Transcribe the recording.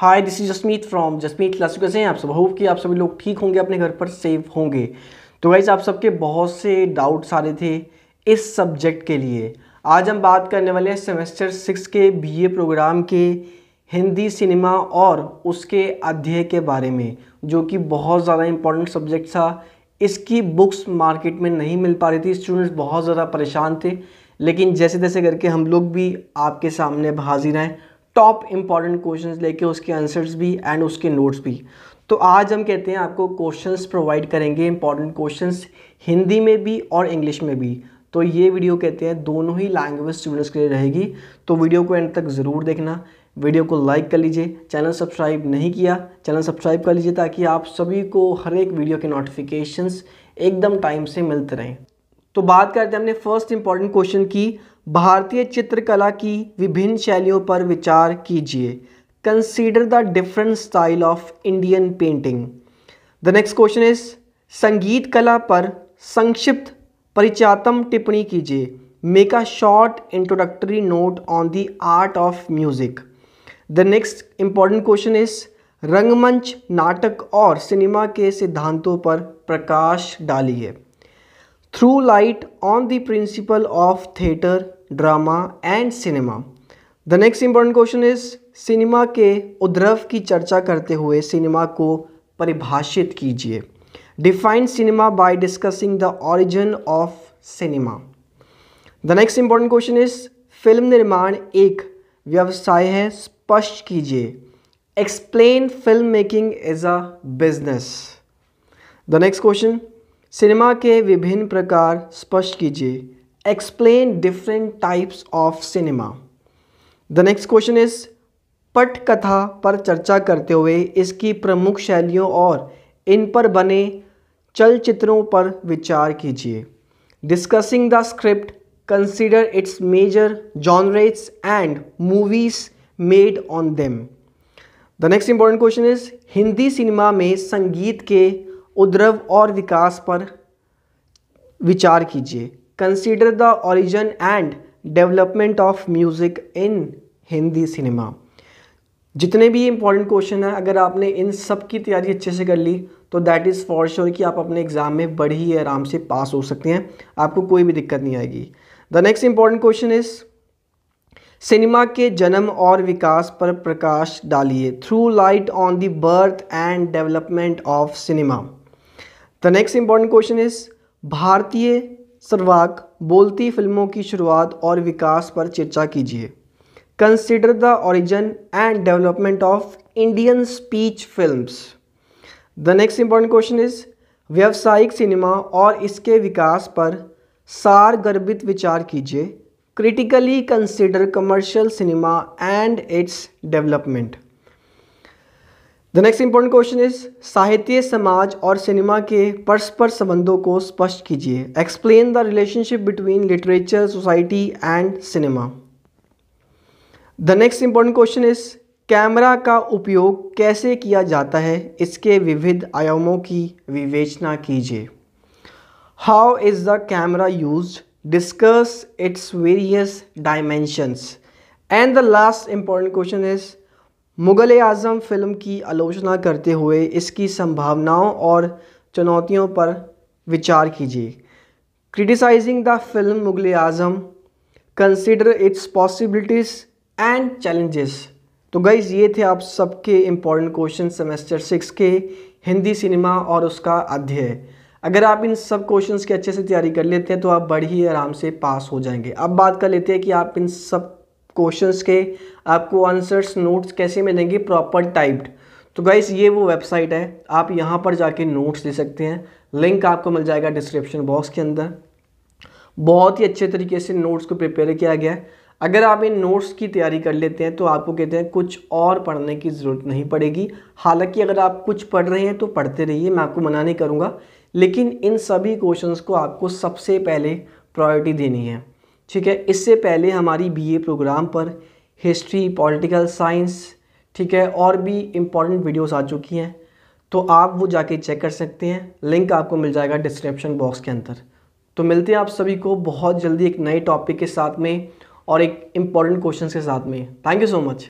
hi this is Jasmeet from Jasmeet classic कैसे हैं आप सब होप कि आप सभी लोग ठीक होंगे अपने घर पर सेफ होंगे तो गाइज़ आप सबके बहुत से डाउट्स आ रहे थे इस सब्जेक्ट के लिए आज हम बात करने वाले हैं सेमेस्टर सिक्स के बीए प्रोग्राम के हिंदी सिनेमा और उसके अध्यय के बारे में जो कि बहुत ज़्यादा इंपॉर्टेंट सब्जेक्ट था इसकी बुक्स मार्केट में नहीं मिल पा रही थी स्टूडेंट्स बहुत ज़्यादा परेशान थे लेकिन जैसे तैसे करके हम लोग भी आपके सामने हाजिर हैं टॉप इंपॉर्टेंट क्वेश्चन लेके उसके आंसर्स भी एंड उसके नोट्स भी तो आज हम कहते हैं आपको क्वेश्चन प्रोवाइड करेंगे इंपॉर्टेंट क्वेश्चन हिंदी में भी और इंग्लिश में भी तो ये वीडियो कहते हैं दोनों ही लैंग्वेज स्टूडेंट्स के लिए रहेगी तो वीडियो को एंड तक ज़रूर देखना वीडियो को लाइक कर लीजिए चैनल सब्सक्राइब नहीं किया चैनल सब्सक्राइब कर लीजिए ताकि आप सभी को हर एक वीडियो के नोटिफिकेशंस एकदम टाइम से मिलते रहें तो बात करते हैं हमने फर्स्ट इंपॉर्टेंट क्वेश्चन की भारतीय चित्रकला की विभिन्न शैलियों पर विचार कीजिए consider the different style of Indian painting the next question is संगीत कला पर संक्षिप्त परिचातम टिप्पणी कीजिए make a short introductory note on the art of music the next important question is रंगमंच नाटक और सिनेमा के सिद्धांतों पर प्रकाश डालिए through light on the principle of theatre drama and cinema the next important question is cinema के उद्रव की चर्चा करते हुए सिनेमा को परिभाषित कीजिए define cinema by discussing the origin of cinema the next important question is film निर्माण एक व्यवसाय है स्पष्ट कीजिए explain film making as a business the next question cinema के विभिन्न प्रकार स्पष्ट कीजिए explain different types of cinema the next question is पट कथा पर चर्चा करते हुए इसकी प्रमुख शैलियों और इन पर बने चलचित्रों पर विचार कीजिए discussing the script consider its major genres and movies made on them the next important question is Hindi cinema में संगीत के उद्रव और विकास पर विचार कीजिए consider the origin and development of music in Hindi cinema जितने भी इंपॉर्टेंट क्वेश्चन हैं अगर आपने इन सब की तैयारी अच्छे से कर ली तो दैट इज़ फॉर श्योर कि आप अपने एग्ज़ाम में बड़े ही आराम से पास हो सकते हैं आपको कोई भी दिक्कत नहीं आएगी the next important question is cinema के जन्म और विकास पर प्रकाश डालिए through light on the birth and development of cinema the next important question is भारतीय सर्वाक बोलती फिल्मों की शुरुआत और विकास पर चर्चा कीजिए consider the origin and development of Indian speech films the next important question is व्यावसायिक सिनेमा और इसके विकास पर सार गर्भित विचार कीजिए critically consider commercial cinema and its development the next important question is साहित्य समाज और सिनेमा के परस्पर संबंधों को स्पष्ट कीजिए explain the relationship between literature society and cinema the next important question is camera का उपयोग कैसे किया जाता है इसके विविध आयामों की विवेचना कीजिए how is the camera use discuss its various dimensions and the last important question is Mughal Azam film की आलोचना करते हुए इसकी संभावनाओं और चुनौतियों पर विचार कीजिए criticising the film Mughal Azam consider its possibilities and challenges तो गाइज़ ये थे आप सबके इम्पॉर्टेंट क्वेश्चन सेमेस्टर सिक्स के हिंदी सिनेमा और उसका अध्यय अगर आप इन सब क्वेश्चंस की अच्छे से तैयारी कर लेते हैं तो आप बड़ी ही आराम से पास हो जाएंगे अब बात कर लेते हैं कि आप इन सब क्वेश्चंस के आपको आंसर्स नोट्स कैसे मिलेंगे प्रॉपर टाइप्ड तो गाइस ये वो वेबसाइट है आप यहाँ पर जाके नोट्स ले सकते हैं लिंक आपको मिल जाएगा डिस्क्रिप्शन बॉक्स के अंदर बहुत ही अच्छे तरीके से नोट्स को प्रिपेयर किया गया है अगर आप इन नोट्स की तैयारी कर लेते हैं तो आपको कहते हैं कुछ और पढ़ने की ज़रूरत नहीं पड़ेगी हालांकि अगर आप कुछ पढ़ रहे हैं तो पढ़ते रहिए मैं आपको मना नहीं करूँगा लेकिन इन सभी क्वेश्चंस को आपको सबसे पहले प्रायोरिटी देनी है ठीक है इससे पहले हमारी बीए प्रोग्राम पर हिस्ट्री पॉलिटिकल साइंस ठीक है और भी इम्पॉर्टेंट वीडियोस आ चुकी हैं तो आप वो जाके चेक कर सकते हैं लिंक आपको मिल जाएगा डिस्क्रिप्शन बॉक्स के अंदर तो मिलते हैं आप सभी को बहुत जल्दी एक नए टॉपिक के साथ में और एक इम्पॉर्टेंट क्वेश्चन के साथ में थैंक यू सो मच